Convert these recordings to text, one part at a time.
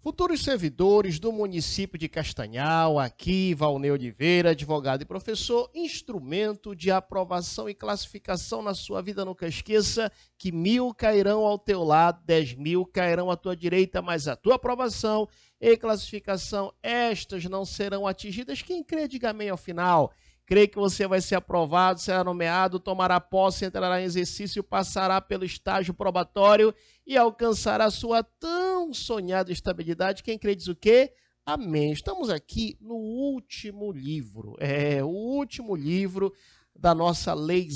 Futuros servidores do município de Castanhal, aqui Valnei Oliveira, advogado e professor, instrumento de aprovação e classificação na sua vida, nunca esqueça que mil cairão ao teu lado, dez mil cairão à tua direita, mas a tua aprovação e classificação, estas não serão atingidas. Quem crê, diga amém ao final. Creio que você vai ser aprovado, será nomeado, tomará posse, entrará em exercício, passará pelo estágio probatório e alcançará sua tão sonhada estabilidade. Quem crê diz o quê? Amém. Estamos aqui no último livro, é o último livro da nossa Lei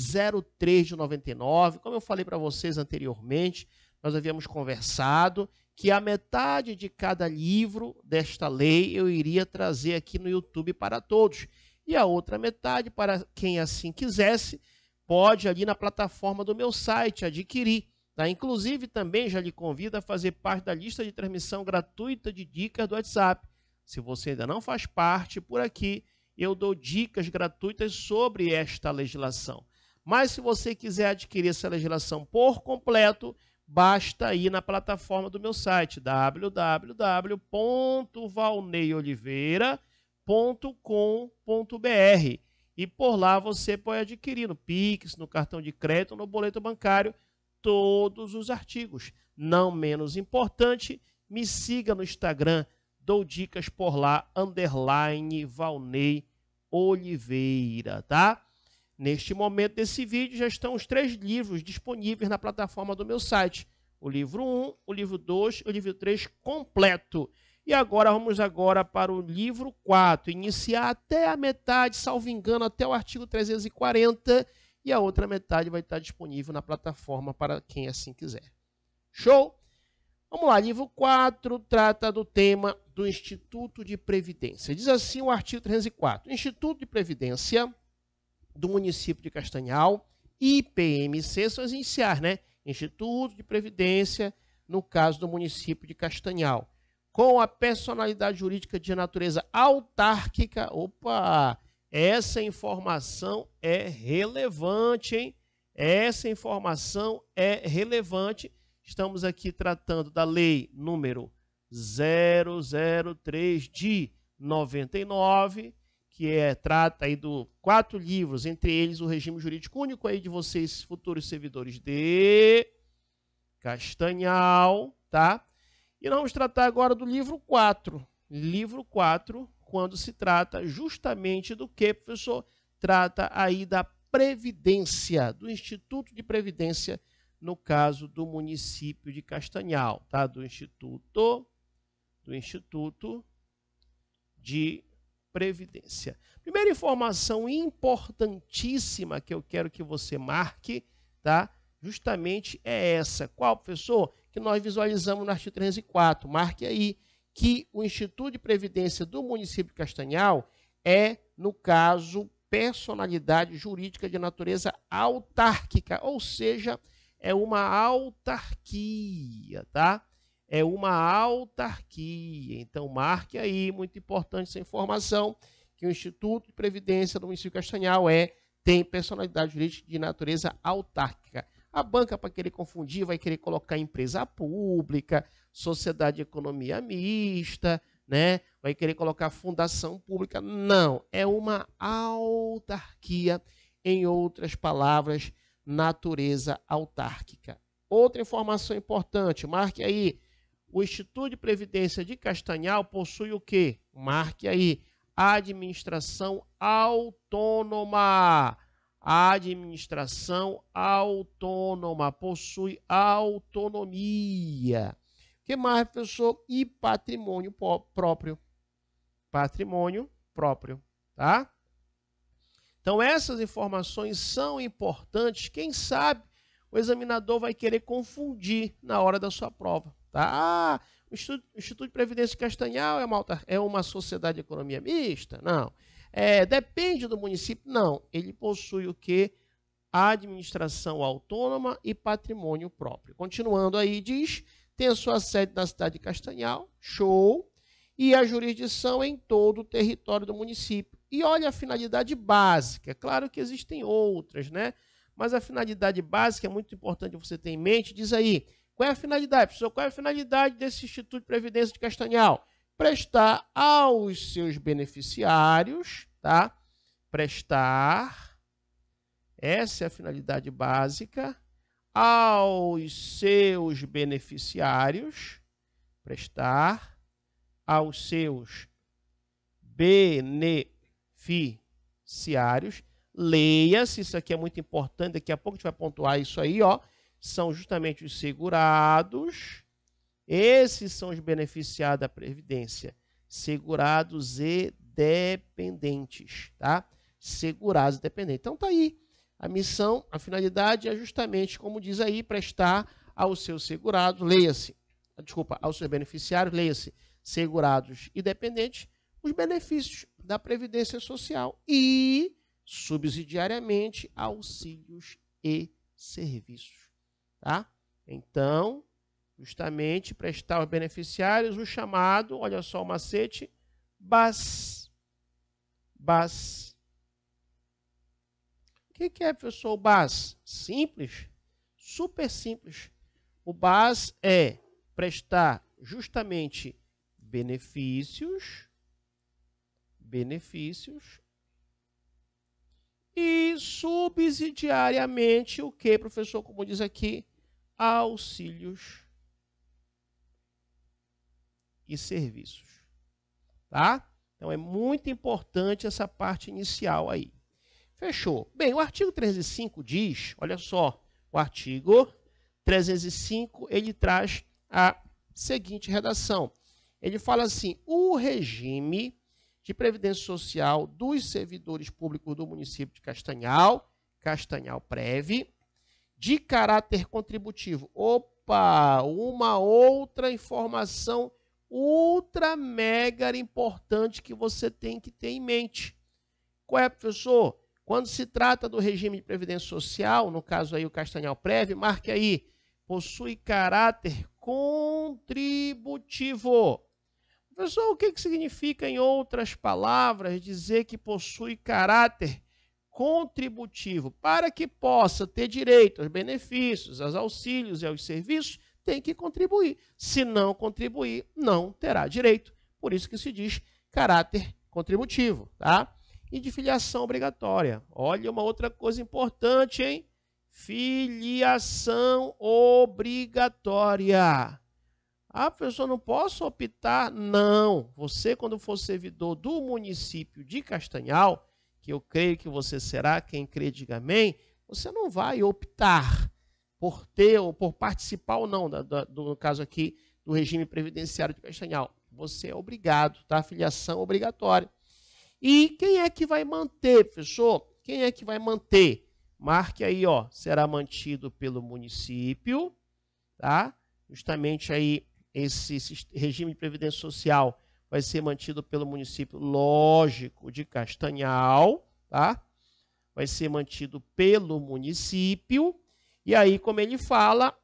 03 de 99. Como eu falei para vocês anteriormente, nós havíamos conversado que a metade de cada livro desta lei eu iria trazer aqui no YouTube para todos e a outra metade para quem assim quisesse, pode ali na plataforma do meu site adquirir. Tá? Inclusive, também já lhe convido a fazer parte da lista de transmissão gratuita de dicas do WhatsApp. Se você ainda não faz parte, por aqui eu dou dicas gratuitas sobre esta legislação. Mas se você quiser adquirir essa legislação por completo, basta ir na plataforma do meu site www.valneioliveira.com www.pix.com.br e por lá você pode adquirir no Pix, no cartão de crédito, no boleto bancário, todos os artigos. Não menos importante, me siga no Instagram, dou dicas por lá, underline Valnei Oliveira, tá? Neste momento desse vídeo já estão os três livros disponíveis na plataforma do meu site. O livro 1, o livro 2 o livro 3 completo. E agora vamos agora para o livro 4, iniciar até a metade, salvo engano, até o artigo 340, e a outra metade vai estar disponível na plataforma para quem assim quiser. Show? Vamos lá, livro 4 trata do tema do Instituto de Previdência. Diz assim o artigo 304: Instituto de Previdência do município de Castanhal, IPMC, são as iniciais, né? Instituto de Previdência, no caso do município de Castanhal com a personalidade jurídica de natureza autárquica. Opa! Essa informação é relevante, hein? Essa informação é relevante. Estamos aqui tratando da lei número 003 de 99, que é trata aí do quatro livros, entre eles o regime jurídico único aí de vocês futuros servidores de Castanhal, tá? E nós vamos tratar agora do livro 4. Livro 4, quando se trata justamente do que, professor? Trata aí da Previdência, do Instituto de Previdência, no caso do município de Castanhal, tá? Do Instituto, do Instituto de Previdência. Primeira informação importantíssima que eu quero que você marque, tá? Justamente é essa. Qual, professor? que nós visualizamos no artigo 304. Marque aí que o Instituto de Previdência do município Castanhal é, no caso, personalidade jurídica de natureza autárquica, ou seja, é uma autarquia, tá? É uma autarquia. Então, marque aí, muito importante essa informação, que o Instituto de Previdência do município Castanhal é tem personalidade jurídica de natureza autárquica. A banca, para querer confundir, vai querer colocar empresa pública, sociedade de economia mista, né? vai querer colocar fundação pública. Não, é uma autarquia, em outras palavras, natureza autárquica. Outra informação importante, marque aí. O Instituto de Previdência de Castanhal possui o quê? Marque aí. Administração autônoma. A administração autônoma possui autonomia. O que mais, professor? E patrimônio próprio. Patrimônio próprio, tá? Então, essas informações são importantes. Quem sabe o examinador vai querer confundir na hora da sua prova, tá? Ah, o Instituto de Previdência Castanhal é uma, é uma sociedade de economia mista? Não. Não é, depende do município. Não, ele possui o que? Administração autônoma e patrimônio próprio. Continuando aí, diz: tem a sua sede na cidade de Castanhal, show, e a jurisdição em todo o território do município. E olha a finalidade básica. É claro que existem outras, né? Mas a finalidade básica é muito importante você ter em mente. Diz aí, qual é a finalidade, professor? Qual é a finalidade desse Instituto de Previdência de Castanhal? prestar aos seus beneficiários, tá? Prestar, essa é a finalidade básica, aos seus beneficiários, prestar aos seus beneficiários. Leia-se, isso aqui é muito importante, daqui a pouco a gente vai pontuar isso aí, ó. São justamente os segurados, esses são os beneficiados da Previdência, segurados e dependentes, tá? Segurados e dependentes. Então tá aí. A missão, a finalidade é justamente, como diz aí, prestar aos seus segurados, leia-se, desculpa, aos seus beneficiários, leia-se, segurados e dependentes, os benefícios da Previdência Social e, subsidiariamente, auxílios e serviços. Tá? Então, justamente prestar aos beneficiários o chamado, olha só o macete, BAS. BAS. O que é, professor, o BAS? Simples, super simples. O BAS é prestar justamente benefícios, benefícios, e subsidiariamente o que, professor, como diz aqui, auxílios e serviços. Tá? Então é muito importante essa parte inicial aí. Fechou. Bem, o artigo 305 diz, olha só, o artigo 305, ele traz a seguinte redação. Ele fala assim: "O regime de previdência social dos servidores públicos do município de Castanhal, Castanhal Preve, de caráter contributivo. Opa, uma outra informação ultra mega importante que você tem que ter em mente. Qual é, professor? Quando se trata do regime de previdência social, no caso aí o Castanhal Preve, marque aí, possui caráter contributivo. Professor, o que, que significa, em outras palavras, dizer que possui caráter contributivo? Para que possa ter direito aos benefícios, aos auxílios e aos serviços, tem que contribuir. Se não contribuir, não terá direito. Por isso que se diz caráter contributivo, tá? E de filiação obrigatória. Olha uma outra coisa importante, hein? Filiação obrigatória. Ah, professor, não posso optar? Não. Você, quando for servidor do município de Castanhal, que eu creio que você será, quem crê diga amém, você não vai optar por ter ou por participar ou não, da, da, do, no caso aqui, do regime previdenciário de Castanhal. Você é obrigado, tá? Filiação obrigatória. E quem é que vai manter, professor? Quem é que vai manter? Marque aí, ó, será mantido pelo município, tá? Justamente aí esse, esse regime de previdência social vai ser mantido pelo município, lógico, de Castanhal, tá? Vai ser mantido pelo município e aí, como ele fala,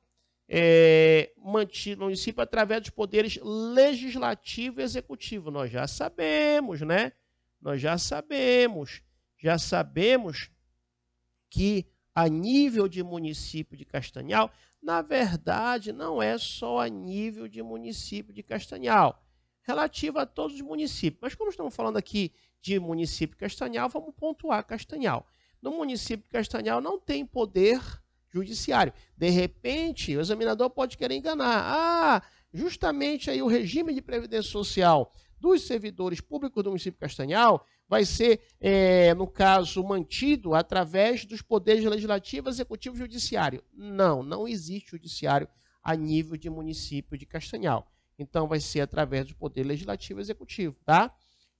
é, mantido no município através dos poderes legislativo e executivo. Nós já sabemos, né? Nós já sabemos, já sabemos que a nível de município de Castanhal, na verdade, não é só a nível de município de Castanhal, relativo a todos os municípios. Mas como estamos falando aqui de município de Castanhal, vamos pontuar Castanhal. No município de Castanhal não tem poder judiciário. De repente, o examinador pode querer enganar. Ah, justamente aí o regime de previdência social dos servidores públicos do município Castanhal vai ser, é, no caso, mantido através dos poderes legislativo, executivo e judiciário. Não, não existe judiciário a nível de município de Castanhal. Então, vai ser através do poder legislativo e executivo, tá?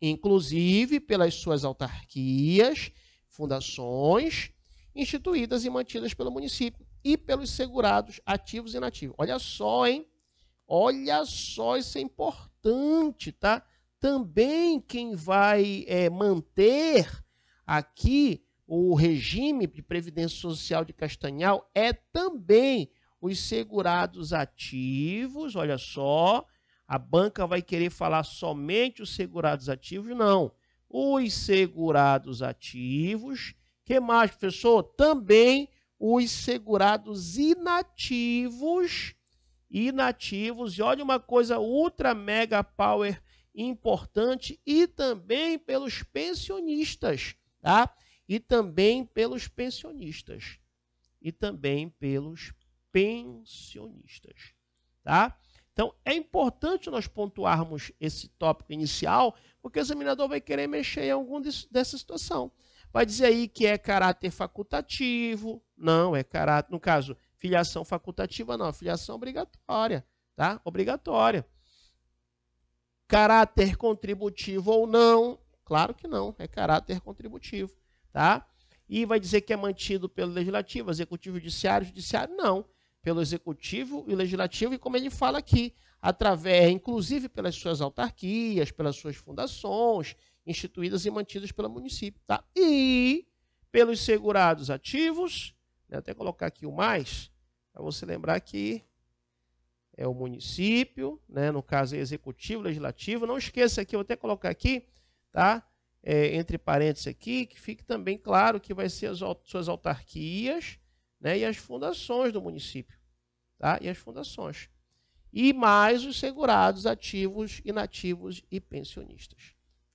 Inclusive pelas suas autarquias, fundações, instituídas e mantidas pelo município e pelos segurados ativos e inativos. Olha só, hein? Olha só, isso é importante, tá? Também quem vai é, manter aqui o regime de previdência social de Castanhal é também os segurados ativos, olha só, a banca vai querer falar somente os segurados ativos? Não. Os segurados ativos que mais, professor? Também os segurados inativos, inativos, e olha uma coisa ultra mega power importante, e também pelos pensionistas, tá? E também pelos pensionistas. E também pelos pensionistas, tá? Então, é importante nós pontuarmos esse tópico inicial, porque o examinador vai querer mexer em algum dessa situação. Vai dizer aí que é caráter facultativo. Não, é caráter. No caso, filiação facultativa não, filiação obrigatória. Tá? Obrigatória. Caráter contributivo ou não? Claro que não, é caráter contributivo. Tá? E vai dizer que é mantido pelo legislativo, executivo, judiciário, judiciário? Não. Pelo executivo e legislativo, e como ele fala aqui, através, inclusive pelas suas autarquias, pelas suas fundações instituídas e mantidas pelo município. Tá? E pelos segurados ativos, né, até colocar aqui o mais, para você lembrar que é o município, né, no caso é executivo, legislativo. Não esqueça aqui, vou até colocar aqui, tá? É, entre parênteses aqui, que fique também claro que vai ser as suas autarquias né, e as fundações do município. Tá? E as fundações. E mais os segurados ativos, inativos e pensionistas.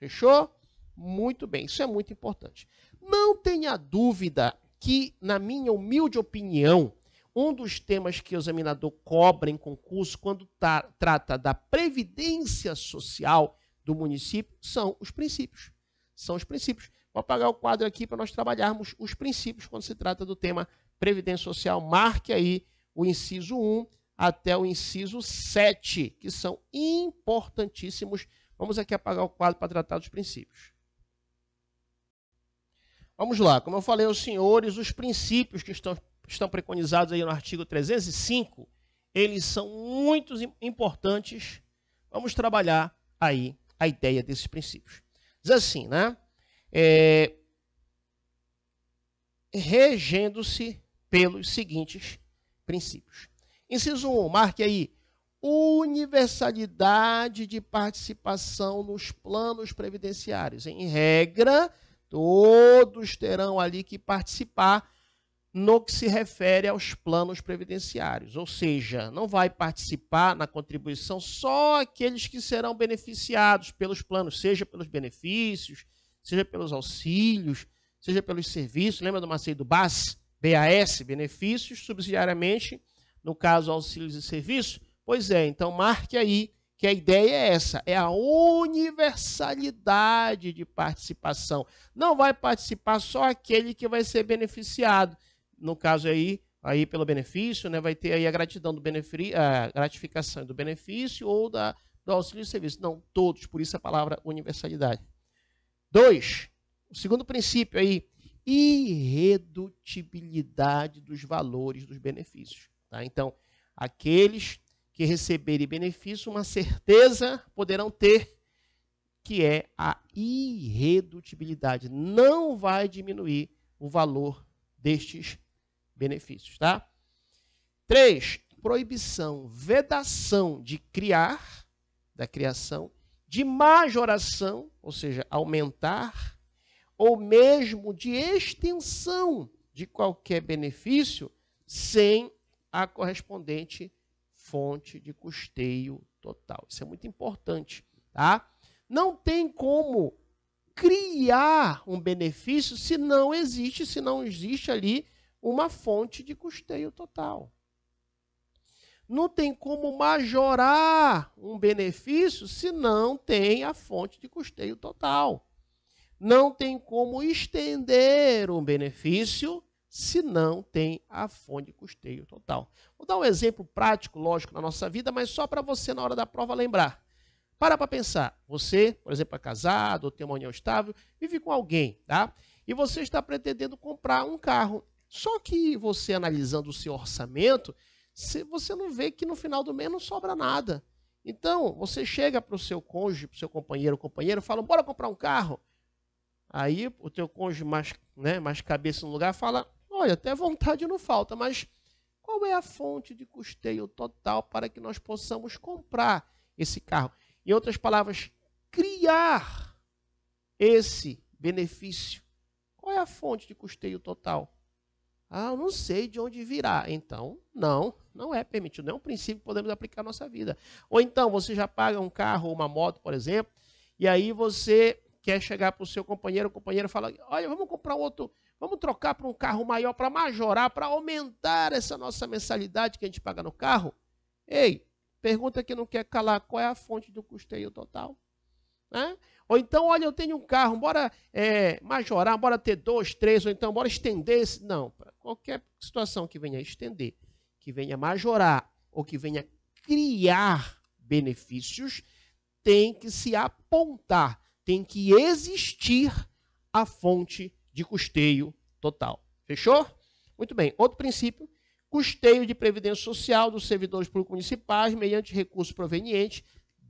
Fechou? Muito bem, isso é muito importante. Não tenha dúvida que, na minha humilde opinião, um dos temas que o examinador cobra em concurso quando tá, trata da previdência social do município são os princípios. São os princípios. Vou apagar o quadro aqui para nós trabalharmos os princípios quando se trata do tema previdência social. Marque aí o inciso 1 até o inciso 7, que são importantíssimos Vamos aqui apagar o quadro para tratar dos princípios. Vamos lá, como eu falei aos senhores, os princípios que estão, estão preconizados aí no artigo 305, eles são muito importantes. Vamos trabalhar aí a ideia desses princípios. Diz assim, né? É, regendo-se pelos seguintes princípios. Inciso 1, marque aí universalidade de participação nos planos previdenciários. Em regra, todos terão ali que participar no que se refere aos planos previdenciários, ou seja, não vai participar na contribuição só aqueles que serão beneficiados pelos planos, seja pelos benefícios, seja pelos auxílios, seja pelos serviços. Lembra do Maceio do BAS? BAS, benefícios, subsidiariamente, no caso, auxílios e serviços, Pois é, então marque aí que a ideia é essa, é a universalidade de participação. Não vai participar só aquele que vai ser beneficiado. No caso aí, aí pelo benefício, né, vai ter aí a gratidão do benefício, a gratificação do benefício ou da, do auxílio de serviço. Não, todos, por isso a palavra universalidade. Dois, o segundo princípio aí, irredutibilidade dos valores dos benefícios. Tá? Então, aqueles que receberem benefício, uma certeza poderão ter, que é a irredutibilidade. Não vai diminuir o valor destes benefícios, tá? 3. Proibição, vedação de criar, da criação, de majoração, ou seja, aumentar, ou mesmo de extensão de qualquer benefício sem a correspondente fonte de custeio total. Isso é muito importante, tá? Não tem como criar um benefício se não existe, se não existe ali uma fonte de custeio total. Não tem como majorar um benefício se não tem a fonte de custeio total. Não tem como estender um benefício se não tem a fonte de custeio total. Vou dar um exemplo prático, lógico, na nossa vida, mas só para você, na hora da prova, lembrar. Para para pensar. Você, por exemplo, é casado ou tem uma união estável, vive com alguém, tá? E você está pretendendo comprar um carro. Só que você, analisando o seu orçamento, você não vê que no final do mês não sobra nada. Então, você chega para o seu cônjuge, para o seu companheiro ou companheira, fala, bora comprar um carro. Aí o teu cônjuge mais, né, mais cabeça no lugar fala, Olha, até vontade não falta, mas qual é a fonte de custeio total para que nós possamos comprar esse carro? Em outras palavras, criar esse benefício. Qual é a fonte de custeio total? Ah, eu não sei de onde virá. Então, não, não é permitido. Não é um princípio que podemos aplicar à nossa vida. Ou então, você já paga um carro ou uma moto, por exemplo, e aí você quer chegar para o seu companheiro, o companheiro fala, olha, vamos comprar outro, Vamos trocar para um carro maior, para majorar, para aumentar essa nossa mensalidade que a gente paga no carro? Ei, pergunta que não quer calar, qual é a fonte do custeio total? Né? Ou então, olha, eu tenho um carro, bora é, majorar, bora ter dois, três, ou então bora estender esse. Não, qualquer situação que venha estender, que venha majorar ou que venha criar benefícios, tem que se apontar, tem que existir a fonte de custeio total. Fechou? Muito bem. Outro princípio: custeio de previdência social dos servidores públicos municipais mediante recursos provenientes,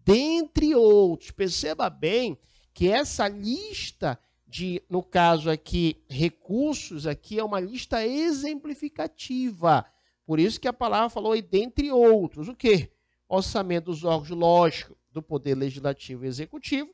dentre outros. Perceba bem que essa lista de, no caso aqui, recursos aqui é uma lista exemplificativa. Por isso que a palavra falou aí, dentre outros, o quê? Orçamento dos órgãos, lógico, do Poder Legislativo e Executivo,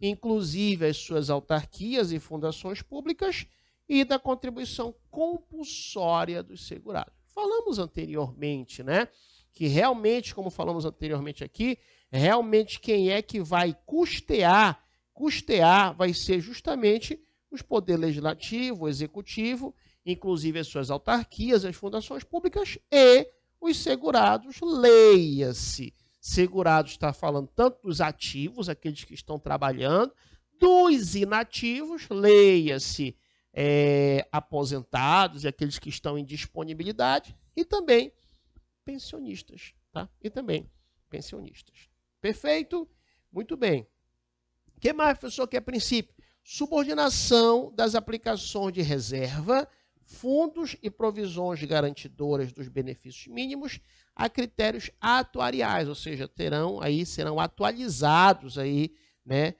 inclusive as suas autarquias e fundações públicas, e da contribuição compulsória dos segurados. Falamos anteriormente, né? Que realmente, como falamos anteriormente aqui, realmente quem é que vai custear, custear vai ser justamente os poderes legislativo, executivo, inclusive as suas autarquias, as fundações públicas e os segurados, leia-se segurado está falando tanto dos ativos, aqueles que estão trabalhando, dos inativos, leia-se é, aposentados e aqueles que estão em disponibilidade, e também pensionistas, tá? E também pensionistas. Perfeito? Muito bem. O que mais, professor, que é princípio? Subordinação das aplicações de reserva fundos e provisões garantidoras dos benefícios mínimos a critérios atuariais, ou seja, terão aí serão atualizados aí, né,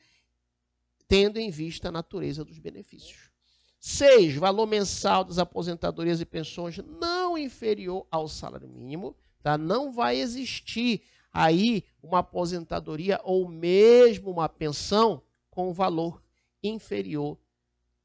tendo em vista a natureza dos benefícios. 6. Valor mensal das aposentadorias e pensões não inferior ao salário mínimo, tá? Não vai existir aí uma aposentadoria ou mesmo uma pensão com valor inferior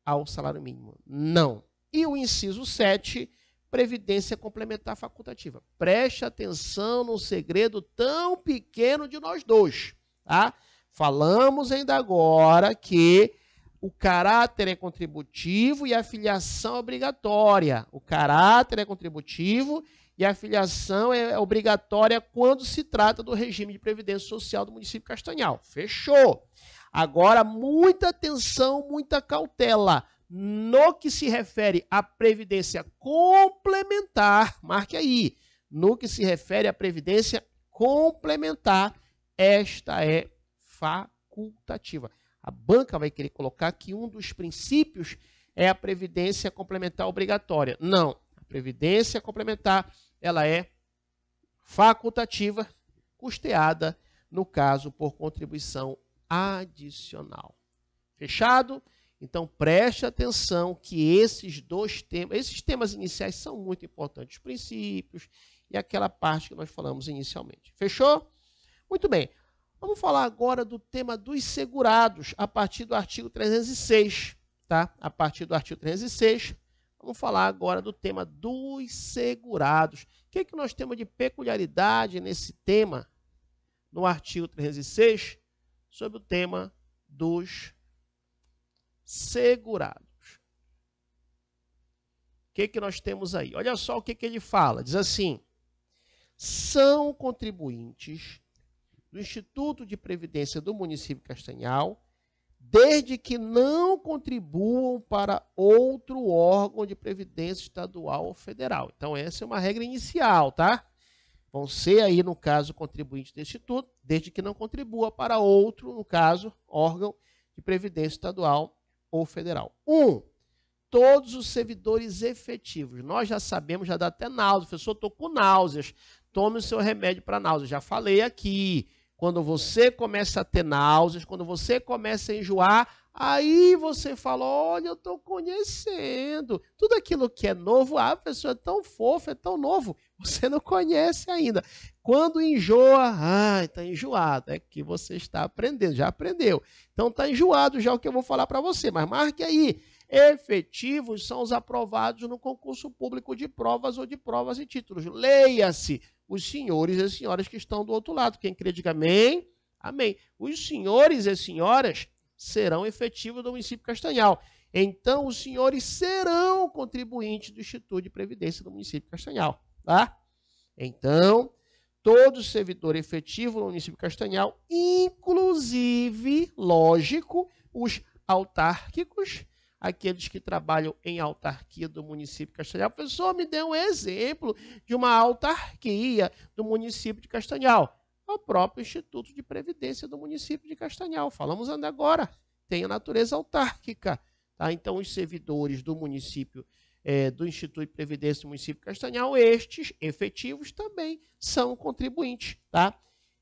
ao salário mínimo. Não. E o inciso 7, previdência complementar facultativa. Preste atenção num segredo tão pequeno de nós dois, tá? Falamos ainda agora que o caráter é contributivo e a filiação é obrigatória. O caráter é contributivo e a filiação é obrigatória quando se trata do regime de previdência social do município Castanhal. Fechou. Agora, muita atenção, muita cautela no que se refere à previdência complementar, marque aí, no que se refere à previdência complementar, esta é facultativa. A banca vai querer colocar que um dos princípios é a previdência complementar obrigatória. Não, a previdência complementar, ela é facultativa, custeada, no caso, por contribuição adicional. Fechado? Então preste atenção que esses dois temas, esses temas iniciais são muito importantes, os princípios e aquela parte que nós falamos inicialmente. Fechou? Muito bem. Vamos falar agora do tema dos segurados a partir do artigo 306, tá? A partir do artigo 306, vamos falar agora do tema dos segurados. O que é que nós temos de peculiaridade nesse tema no artigo 306 sobre o tema dos segurados? segurados. O que, que nós temos aí? Olha só o que, que ele fala. Diz assim: são contribuintes do Instituto de Previdência do município Castanhal, desde que não contribuam para outro órgão de previdência estadual ou federal. Então, essa é uma regra inicial, tá? Vão ser aí, no caso, contribuintes do Instituto, desde que não contribua para outro, no caso, órgão de previdência estadual ou federal. Um, todos os servidores efetivos. Nós já sabemos, já dá até náusea. Professor, estou com náuseas. Tome o seu remédio para náusea. Já falei aqui. Quando você começa a ter náuseas, quando você começa a enjoar, Aí você fala: olha, eu estou conhecendo. Tudo aquilo que é novo, ah, a pessoa é tão fofa, é tão novo, você não conhece ainda. Quando enjoa, ah, está enjoado, é que você está aprendendo, já aprendeu. Então está enjoado já é o que eu vou falar para você, mas marque aí. Efetivos são os aprovados no concurso público de provas ou de provas e títulos. Leia-se os senhores e senhoras que estão do outro lado. Quem crê, diga amém. Amém. Os senhores e senhoras serão efetivos do município Castanhal. Então, os senhores serão contribuintes do Instituto de Previdência do município Castanhal, tá? Então, todo servidor efetivo no município Castanhal, inclusive, lógico, os autárquicos, aqueles que trabalham em autarquia do município de Castanhal. O professor me deu um exemplo de uma autarquia do município de Castanhal ao próprio Instituto de Previdência do município de Castanhal. Falamos ainda agora, tem a natureza autárquica. Tá? Então, os servidores do município é, do Instituto de Previdência do município de Castanhal, estes efetivos também são contribuintes. Tá?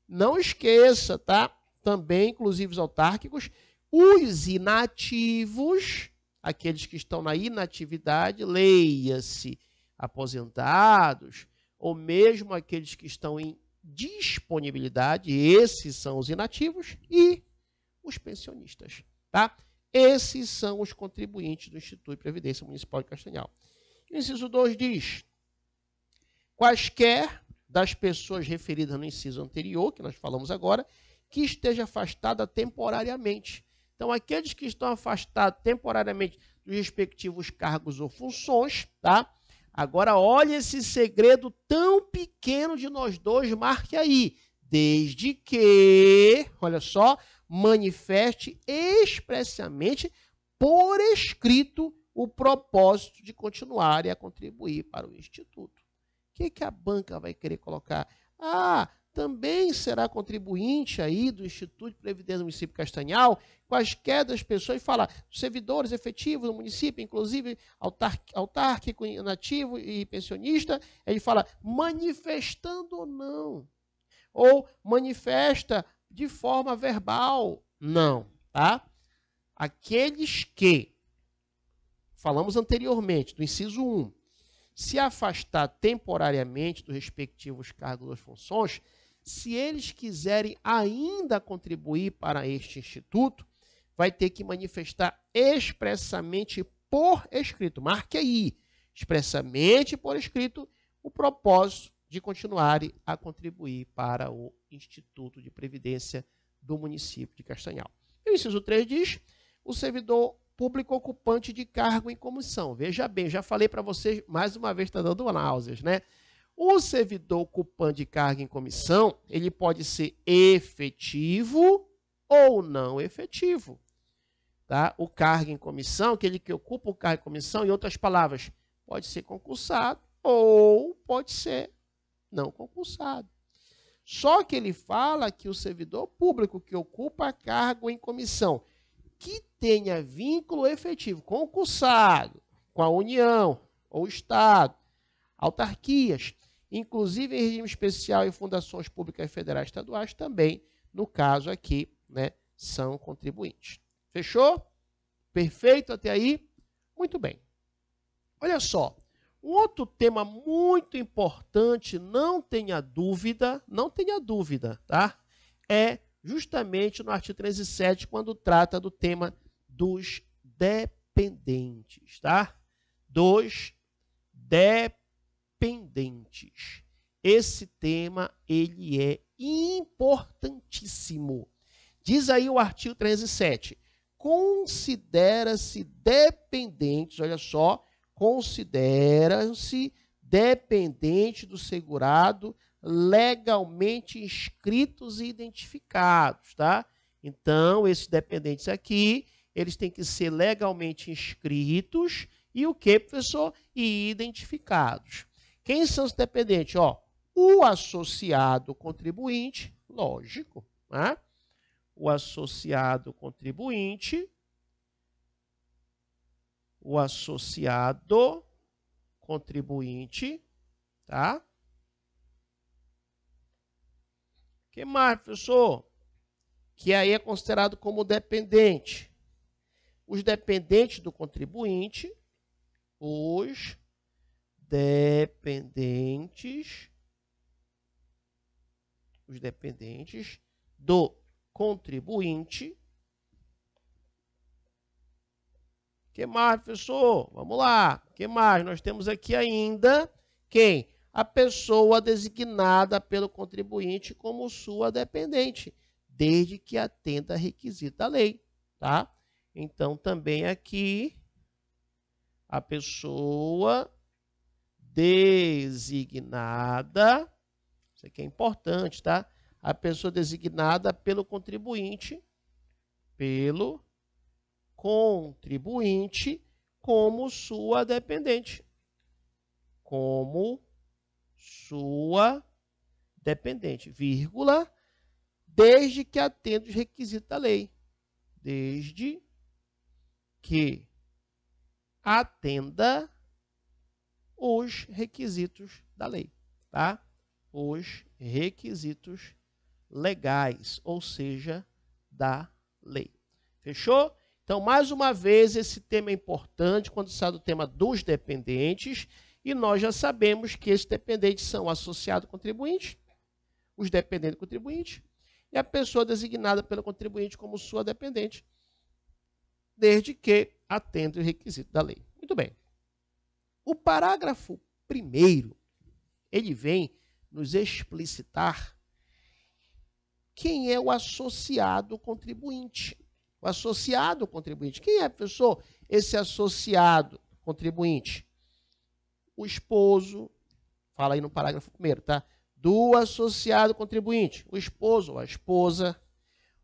Não esqueça, tá? também, inclusive os autárquicos, os inativos, aqueles que estão na inatividade, leia-se aposentados, ou mesmo aqueles que estão em disponibilidade, esses são os inativos, e os pensionistas. Tá? Esses são os contribuintes do Instituto de Previdência Municipal de Castanhal. inciso 2 diz: quaisquer das pessoas referidas no inciso anterior, que nós falamos agora, que esteja afastada temporariamente. Então, aqueles que estão afastados temporariamente dos respectivos cargos ou funções, tá? Agora olha esse segredo tão pequeno de nós dois, marque aí. Desde que, olha só, manifeste expressamente por escrito o propósito de continuar e a contribuir para o Instituto. O que, que a banca vai querer colocar? Ah, também será contribuinte aí do Instituto de Previdência do município Castanhal, quaisquer das pessoas, fala, servidores efetivos do município, inclusive autárquico, nativo e pensionista, ele fala, manifestando ou não, ou manifesta de forma verbal, não, tá? Aqueles que, falamos anteriormente, do inciso 1, se afastar temporariamente dos respectivos cargos ou funções, se eles quiserem ainda contribuir para este instituto, vai ter que manifestar expressamente por escrito. Marque aí, expressamente por escrito, o propósito de continuarem a contribuir para o Instituto de Previdência do município de Castanhal. E o inciso 3 diz: o servidor público ocupante de cargo em comissão. Veja bem, já falei para vocês, mais uma vez está dando náuseas, né? O servidor ocupante de cargo em comissão, ele pode ser efetivo ou não efetivo. Tá? O cargo em comissão, aquele que ocupa o cargo em comissão, em outras palavras, pode ser concursado ou pode ser não concursado. Só que ele fala que o servidor público que ocupa cargo em comissão, que tenha vínculo efetivo concursado com a União ou Estado, autarquias, inclusive em regime especial e fundações públicas federais e estaduais, também, no caso aqui, né, são contribuintes. Fechou? Perfeito até aí? Muito bem. Olha só, um outro tema muito importante, não tenha dúvida, não tenha dúvida, tá? É justamente no artigo 37, quando trata do tema dos dependentes, tá? Dos dependentes Dependentes. Esse tema ele é importantíssimo. Diz aí o artigo 307. Considera-se dependentes, olha só, consideram-se dependente do segurado legalmente inscritos e identificados, tá? Então, esses dependentes aqui, eles têm que ser legalmente inscritos e o que, professor? E identificados. Quem são os dependentes? Ó, o associado contribuinte, lógico, né? o associado contribuinte, o associado contribuinte, tá? Que mais, professor? Que aí é considerado como dependente. Os dependentes do contribuinte, os dependentes os dependentes do contribuinte. Que mais, professor? Vamos lá. Que mais? Nós temos aqui ainda quem? A pessoa designada pelo contribuinte como sua dependente, desde que atenda a requisito da lei, tá? Então também aqui a pessoa designada, isso aqui é importante, tá? A pessoa designada pelo contribuinte, pelo contribuinte como sua dependente. Como sua dependente, vírgula, desde que atenda os requisitos da lei. Desde que atenda os requisitos da lei, tá? Os requisitos legais, ou seja, da lei. Fechou? Então, mais uma vez, esse tema é importante quando sai do tema dos dependentes, e nós já sabemos que esses dependentes são associado contribuinte, os dependentes contribuinte e a pessoa designada pelo contribuinte como sua dependente, desde que atenda o requisito da lei. Muito bem. O parágrafo primeiro, ele vem nos explicitar quem é o associado contribuinte. O associado contribuinte. Quem é, professor, esse associado contribuinte? O esposo, fala aí no parágrafo primeiro, tá? Do associado contribuinte, o esposo ou a esposa,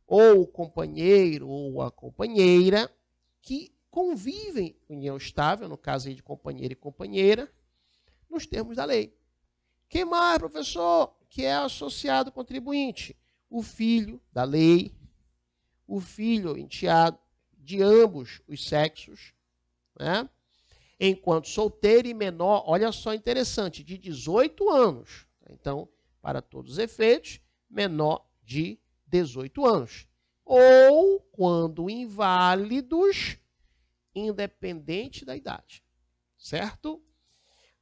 ou o companheiro ou a companheira, que convivem união estável, no caso aí de companheiro e companheira, nos termos da lei. Quem mais, professor, que é associado contribuinte? O filho da lei, o filho enteado de ambos os sexos, né? enquanto solteiro e menor, olha só interessante, de 18 anos. Tá? Então, para todos os efeitos, menor de 18 anos. Ou, quando inválidos, independente da idade. Certo?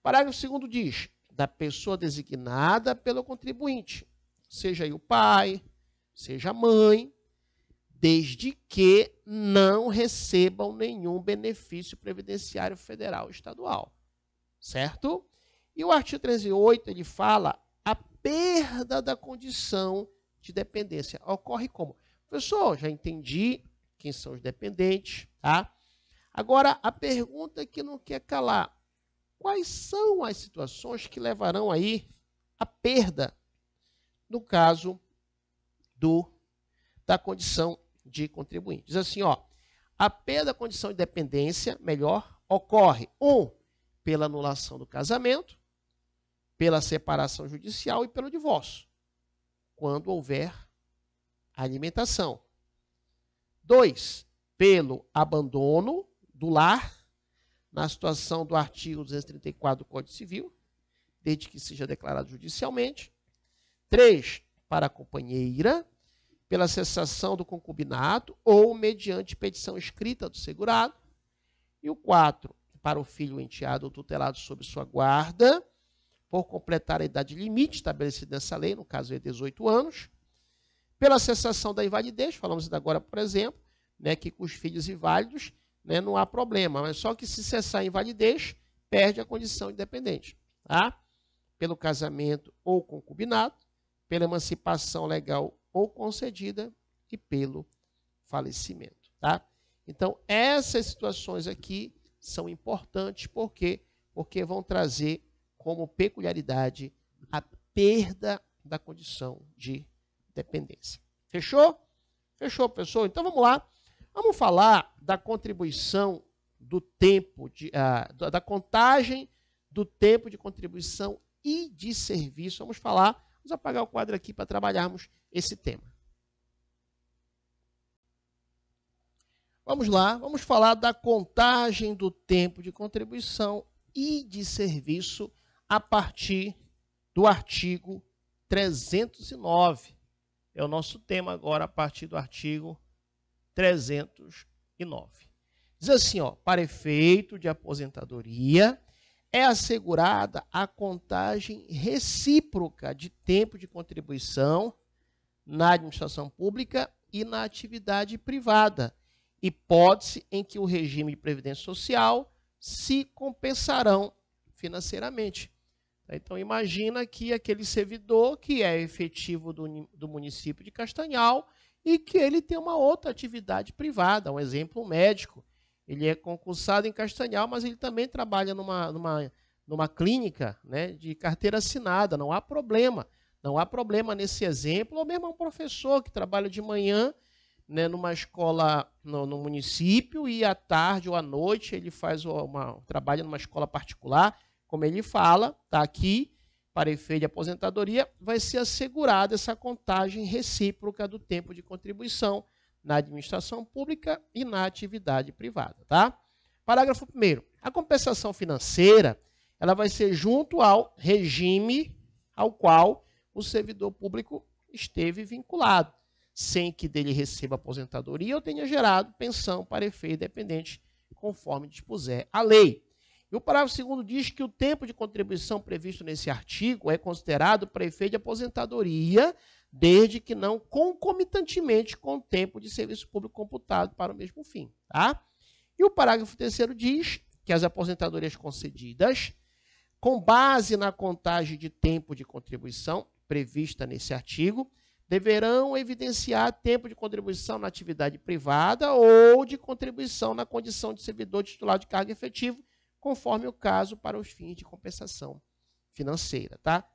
Parágrafo 2 diz: da pessoa designada pelo contribuinte, seja aí o pai, seja a mãe, desde que não recebam nenhum benefício previdenciário federal ou estadual. Certo? E o artigo 38, ele fala a perda da condição de dependência. Ocorre como? Professor, já entendi quem são os dependentes, tá? Agora, a pergunta que não quer calar: quais são as situações que levarão aí à perda no caso do da condição de contribuinte? Diz assim, ó, a perda da condição de dependência, melhor, ocorre um pela anulação do casamento, pela separação judicial e pelo divórcio, quando houver alimentação. Dois, pelo abandono do lar, na situação do artigo 234 do Código Civil, desde que seja declarado judicialmente. Três, para a companheira, pela cessação do concubinato ou mediante petição escrita do segurado. E o quatro, para o filho enteado ou tutelado sob sua guarda, por completar a idade limite estabelecida nessa lei, no caso é 18 anos, pela cessação da invalidez, falamos agora, por exemplo, né, que com os filhos inválidos né, não há problema. Mas só que se cessar a invalidez, perde a condição independente Tá? Pelo casamento ou concubinato, pela emancipação legal ou concedida e pelo falecimento. Tá? Então, essas situações aqui são importantes porque porque vão trazer como peculiaridade a perda da condição de dependência. Fechou? Fechou, pessoal? Então vamos lá Vamos falar da contribuição do tempo, de, uh, da contagem do tempo de contribuição e de serviço. Vamos falar, vamos apagar o quadro aqui para trabalharmos esse tema. Vamos lá, vamos falar da contagem do tempo de contribuição e de serviço a partir do artigo 309. É o nosso tema agora a partir do artigo 309. Diz assim, ó, para efeito de aposentadoria, é assegurada a contagem recíproca de tempo de contribuição na administração pública e na atividade privada, hipótese em que o regime de previdência social se compensarão financeiramente. Tá, então, imagina que aquele servidor que é efetivo do, do município de Castanhal e que ele tem uma outra atividade privada, um exemplo, um médico. Ele é concursado em Castanhal, mas ele também trabalha numa, numa, numa clínica né, de carteira assinada, não há problema. Não há problema nesse exemplo, ou mesmo um professor que trabalha de manhã né, numa escola no, no, município e à tarde ou à noite ele faz uma, trabalha numa escola particular, como ele fala, está aqui, para efeito de aposentadoria, vai ser assegurada essa contagem recíproca do tempo de contribuição na administração pública e na atividade privada, tá? Parágrafo 1 A compensação financeira, ela vai ser junto ao regime ao qual o servidor público esteve vinculado, sem que dele receba aposentadoria ou tenha gerado pensão para efeito dependente, conforme dispuser a lei. E o parágrafo segundo diz que o tempo de contribuição previsto nesse artigo é considerado para efeito de aposentadoria, desde que não concomitantemente com o tempo de serviço público computado para o mesmo fim. Tá? E o parágrafo terceiro diz que as aposentadorias concedidas, com base na contagem de tempo de contribuição prevista nesse artigo, deverão evidenciar tempo de contribuição na atividade privada ou de contribuição na condição de servidor titular de cargo efetivo conforme o caso para os fins de compensação financeira, tá?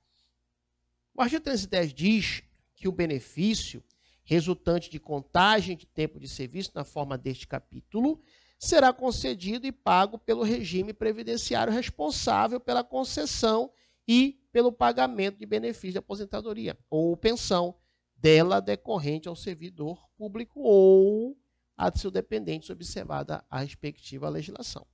O artigo 310 diz que o benefício resultante de contagem de tempo de serviço na forma deste capítulo será concedido e pago pelo regime previdenciário responsável pela concessão e pelo pagamento de benefício de aposentadoria ou pensão dela decorrente ao servidor público ou a seu dependente, observada a respectiva legislação.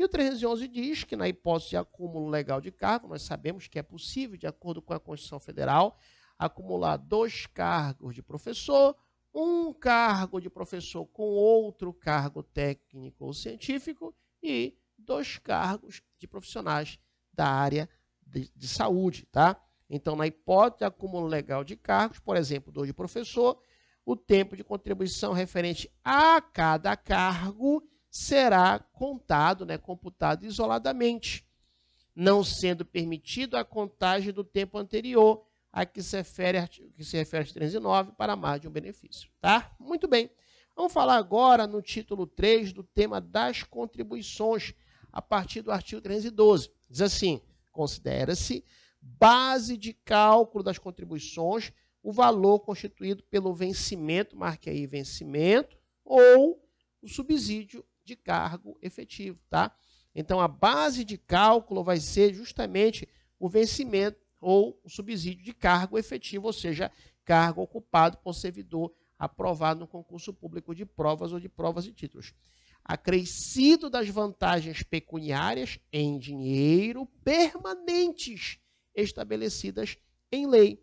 E o 311 diz que, na hipótese de acúmulo legal de cargo, nós sabemos que é possível, de acordo com a Constituição Federal, acumular dois cargos de professor, um cargo de professor com outro cargo técnico ou científico e dois cargos de profissionais da área de, de saúde, tá? Então, na hipótese de acúmulo legal de cargos, por exemplo, dois de professor, o tempo de contribuição referente a cada cargo será contado, né, computado isoladamente, não sendo permitido a contagem do tempo anterior a que se refere, que se refere artigo 39 para mais de um benefício. Tá? Muito bem. Vamos falar agora no título 3 do tema das contribuições, a partir do artigo 312. Diz assim: considera-se base de cálculo das contribuições o valor constituído pelo vencimento, marque aí vencimento, ou o subsídio de cargo efetivo, tá? Então a base de cálculo vai ser justamente o vencimento ou o subsídio de cargo efetivo, ou seja, cargo ocupado por servidor aprovado no concurso público de provas ou de provas e títulos. Acrescido das vantagens pecuniárias em dinheiro permanentes estabelecidas em lei,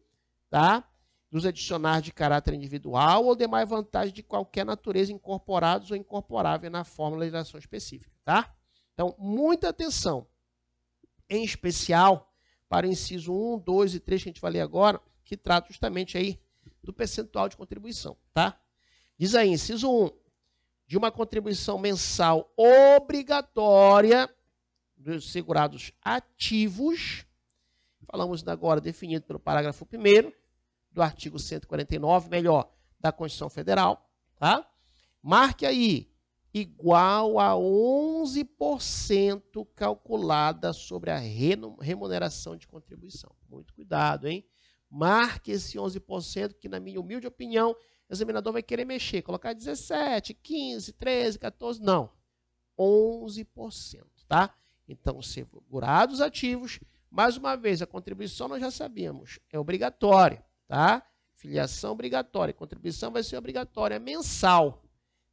tá? dos adicionais de caráter individual ou demais vantagens de qualquer natureza incorporados ou incorporáveis na fórmula de ação específica, tá? Então, muita atenção, em especial para o inciso 1, 2 e 3 que a gente vai ler agora, que trata justamente aí do percentual de contribuição, tá? Diz aí, inciso 1, de uma contribuição mensal obrigatória dos segurados ativos, falamos agora definido pelo parágrafo 1 do artigo 149, melhor, da Constituição Federal, tá? Marque aí igual a 11% calculada sobre a remuneração de contribuição. Muito cuidado, hein? Marque esse 11% que na minha humilde opinião, o examinador vai querer mexer, colocar 17, 15, 13, 14, não. 11%, tá? Então, segurados ativos, mais uma vez, a contribuição nós já sabemos é obrigatória tá? Filiação obrigatória, contribuição vai ser obrigatória mensal,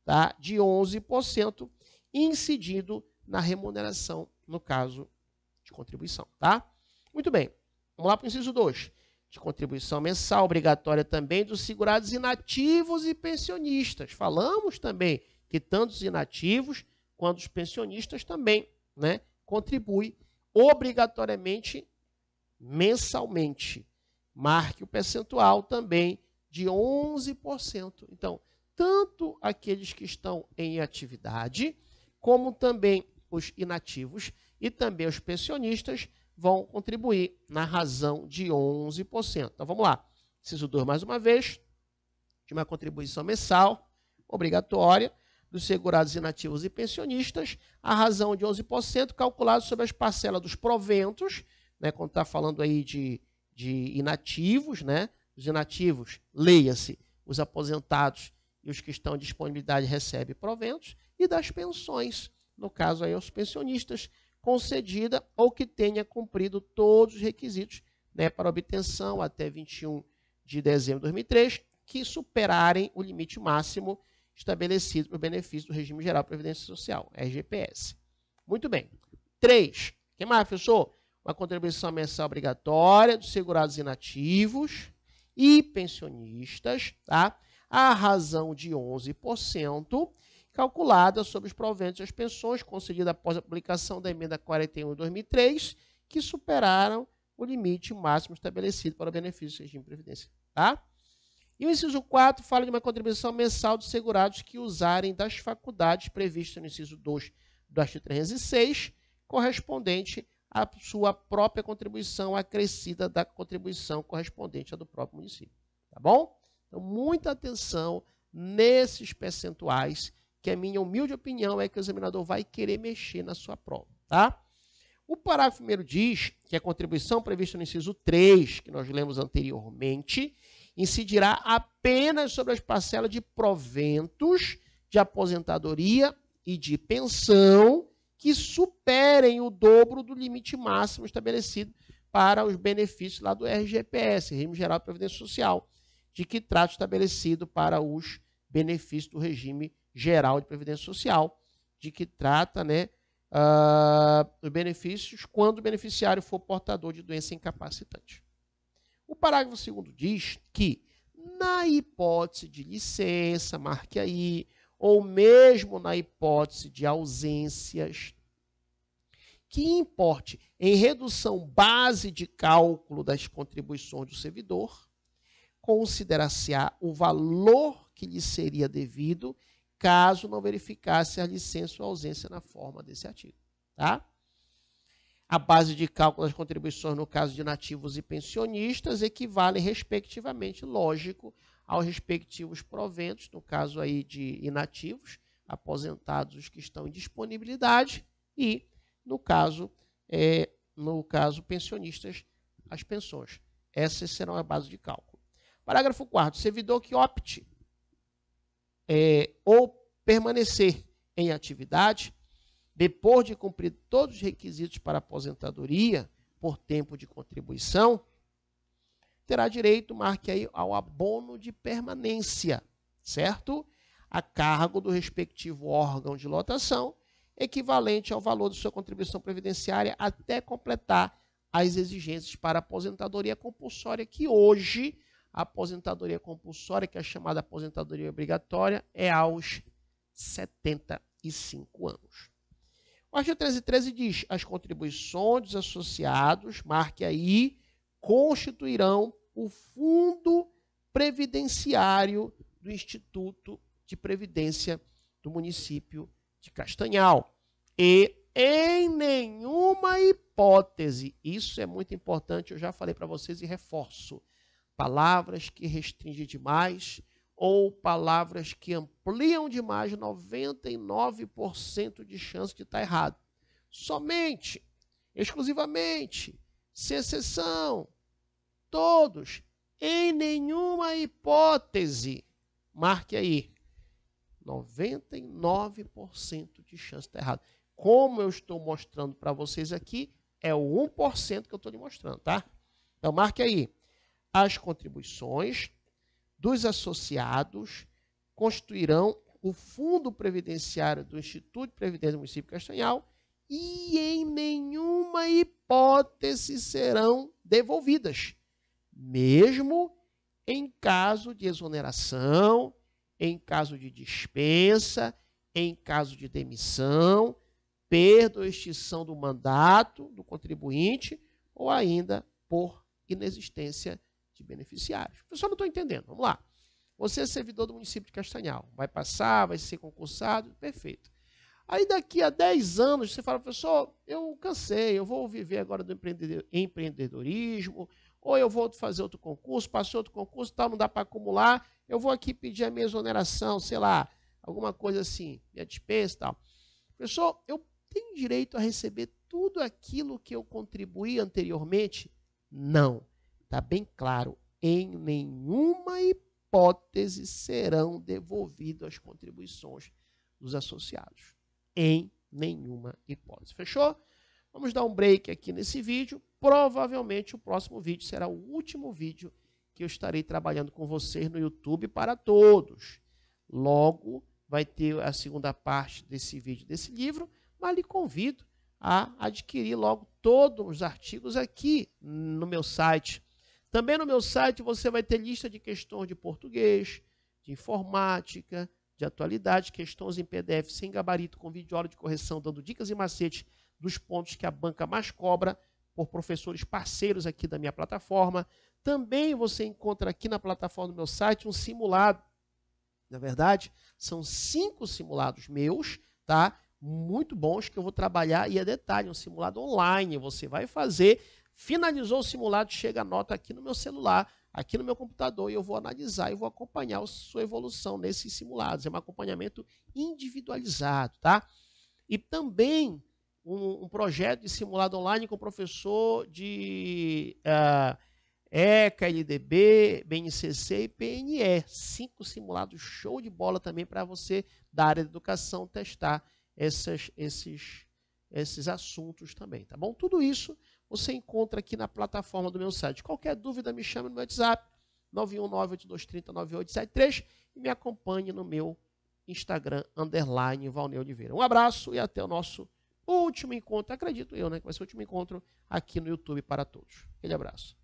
tá? De 11%, incidindo na remuneração no caso de contribuição, tá? Muito bem. Vamos lá para o inciso 2. De contribuição mensal obrigatória também dos segurados inativos e pensionistas. Falamos também que tanto os inativos quanto os pensionistas também, né, contribuem obrigatoriamente mensalmente, marque o percentual também de 11%. Então, tanto aqueles que estão em atividade, como também os inativos e também os pensionistas vão contribuir na razão de 11%. Então, vamos lá. Preciso dois mais uma vez, de uma contribuição mensal obrigatória dos segurados inativos e pensionistas, a razão de 11%, calculado sobre as parcelas dos proventos, né, quando está falando aí de de inativos, né? Os inativos, leia-se, os aposentados e os que estão em disponibilidade recebem proventos, e das pensões, no caso aí aos pensionistas, concedida ou que tenha cumprido todos os requisitos né, para obtenção até 21 de dezembro de 2003, que superarem o limite máximo estabelecido para o benefício do Regime Geral de Previdência Social, RGPS. Muito bem. Três. O que mais, professor? uma contribuição mensal obrigatória dos segurados inativos e pensionistas, tá? A razão de 11%, calculada sobre os proventos e as pensões concedidas após a publicação da emenda 41 de 2003, que superaram o limite máximo estabelecido para o benefício do regime de previdência, tá? E o inciso 4 fala de uma contribuição mensal dos segurados que usarem das faculdades previstas no inciso 2 do artigo 306, correspondente a sua própria contribuição acrescida da contribuição correspondente à do próprio município. Tá bom? Então, muita atenção nesses percentuais, que a minha humilde opinião é que o examinador vai querer mexer na sua prova, tá? O parágrafo primeiro diz que a contribuição prevista no inciso 3, que nós lemos anteriormente, incidirá apenas sobre as parcelas de proventos de aposentadoria e de pensão que superem o dobro do limite máximo estabelecido para os benefícios lá do RGPS, Regime Geral de Previdência Social, de que trata estabelecido para os benefícios do regime geral de previdência social, de que trata, né, uh, os benefícios quando o beneficiário for portador de doença incapacitante. O parágrafo segundo diz que na hipótese de licença, marque aí, ou mesmo na hipótese de ausências, que importe em redução base de cálculo das contribuições do servidor, considerar-se-á o valor que lhe seria devido caso não verificasse a licença ou ausência na forma desse artigo. Tá? A base de cálculo das contribuições no caso de nativos e pensionistas equivale, respectivamente, lógico, aos respectivos proventos, no caso aí de inativos, aposentados os que estão em disponibilidade e, no caso, é, no caso pensionistas, as pensões. Essas serão a base de cálculo. Parágrafo 4 servidor que opte é, ou permanecer em atividade depois de cumprir todos os requisitos para aposentadoria por tempo de contribuição, terá direito, marque aí, ao abono de permanência, certo? A cargo do respectivo órgão de lotação, equivalente ao valor de sua contribuição previdenciária até completar as exigências para aposentadoria compulsória, que hoje, a aposentadoria compulsória, que é chamada aposentadoria obrigatória, é aos 75 anos. O artigo 1313 diz: as contribuições dos associados, marque aí, constituirão o fundo previdenciário do Instituto de Previdência do município de Castanhal. E em nenhuma hipótese, isso é muito importante, eu já falei para vocês e reforço. Palavras que restringem demais ou palavras que ampliam demais, 99% de chance de estar tá errado. Somente, exclusivamente, sem exceção, todos, em nenhuma hipótese. Marque aí. 99% de chance de estar tá errado. Como eu estou mostrando para vocês aqui, é o 1% que eu estou lhe mostrando, tá? Então, marque aí. As contribuições dos associados constituirão o fundo previdenciário do Instituto de Previdência do Município Castanhal e em nenhuma hipótese serão devolvidas mesmo em caso de exoneração, em caso de dispensa, em caso de demissão, perda ou extinção do mandato do contribuinte ou ainda por inexistência de beneficiários. Pessoal, não estou entendendo. Vamos lá. Você é servidor do município de Castanhal. Vai passar, vai ser concursado, perfeito. Aí daqui a 10 anos você fala, professor, eu cansei, eu vou viver agora do empreendedorismo, ou eu vou fazer outro concurso, passei outro concurso, tal, não dá para acumular, eu vou aqui pedir a minha exoneração, sei lá, alguma coisa assim, minha e tal. Professor, eu tenho direito a receber tudo aquilo que eu contribuí anteriormente? Não. Está bem claro, em nenhuma hipótese serão devolvidas as contribuições dos associados. Em nenhuma hipótese. Fechou? Vamos dar um break aqui nesse vídeo provavelmente o próximo vídeo será o último vídeo que eu estarei trabalhando com vocês no YouTube para todos. Logo vai ter a segunda parte desse vídeo, desse livro, mas lhe convido a adquirir logo todos os artigos aqui no meu site. Também no meu site você vai ter lista de questões de português, de informática, de atualidade, questões em PDF sem gabarito, com vídeo aula de correção, dando dicas e macetes dos pontos que a banca mais cobra por professores parceiros aqui da minha plataforma. Também você encontra aqui na plataforma do meu site um simulado. Na verdade, são cinco simulados meus, tá? Muito bons que eu vou trabalhar. E é detalhe, um simulado online. Você vai fazer, finalizou o simulado, chega a nota aqui no meu celular, aqui no meu computador, e eu vou analisar e vou acompanhar a sua evolução nesses simulados. É um acompanhamento individualizado, tá? E também um, um, projeto de simulado online com professor de uh, ah, ECA, LDB, BNCC e PNE. Cinco simulados show de bola também para você da área de educação testar essas, esses, esses assuntos também, tá bom? Tudo isso você encontra aqui na plataforma do meu site. Qualquer dúvida, me chame no meu WhatsApp, 919-8230-9873 e me acompanhe no meu Instagram, underline Valnei Oliveira. Um abraço e até o nosso último encontro, acredito eu, né? Que vai ser o último encontro aqui no YouTube para todos. Aquele abraço.